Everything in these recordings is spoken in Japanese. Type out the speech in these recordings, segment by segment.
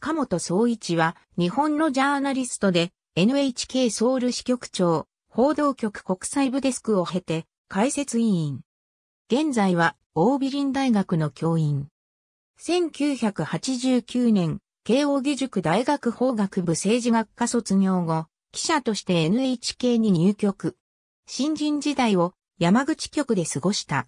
塚本総一は、日本のジャーナリストで、NHK ソウル支局長、報道局国際部デスクを経て、解説委員。現在は、大美林大学の教員。1989年、慶応義塾大学法学部政治学科卒業後、記者として NHK に入局。新人時代を山口局で過ごした。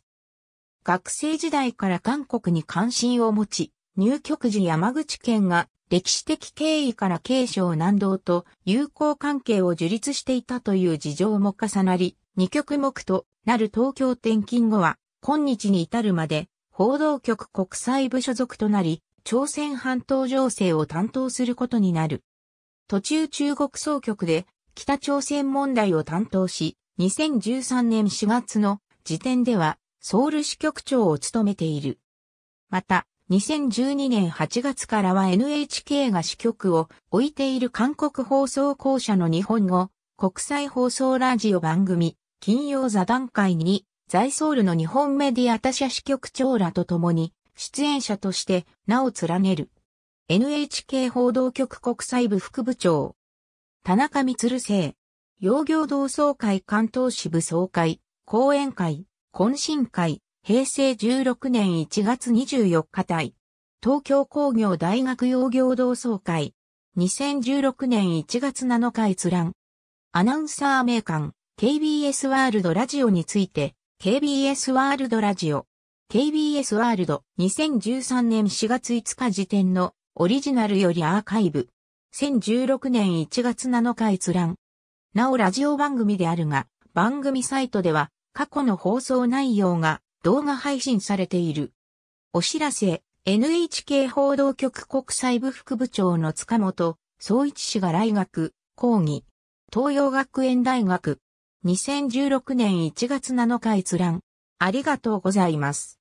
学生時代から韓国に関心を持ち、入局時山口県が歴史的経緯から継承難道と友好関係を樹立していたという事情も重なり、二極目となる東京転勤後は、今日に至るまで、報道局国際部所属となり、朝鮮半島情勢を担当することになる。途中中国総局で北朝鮮問題を担当し、2013年4月の時点ではソウル支局長を務めている。また、2012年8月からは NHK が支局を置いている韓国放送公社の日本語、国際放送ラジオ番組、金曜座談会に、在ソウルの日本メディア他社支局長らと共に、出演者として名を連ねる。NHK 報道局国際部副部長、田中光生、洋行同窓会関東支部総会、講演会、懇親会、平成16年1月24日対、東京工業大学養業同窓会、2016年1月7日閲覧。アナウンサー名鑑、KBS ワールドラジオについて、KBS ワールドラジオ。KBS ワールド2013年4月5日時点のオリジナルよりアーカイブ。2016年1月7日閲覧。なおラジオ番組であるが、番組サイトでは過去の放送内容が動画配信されている。お知らせ、NHK 報道局国際部副部長の塚本、総一氏が来学、講義、東洋学園大学、2016年1月7日閲覧。ありがとうございます。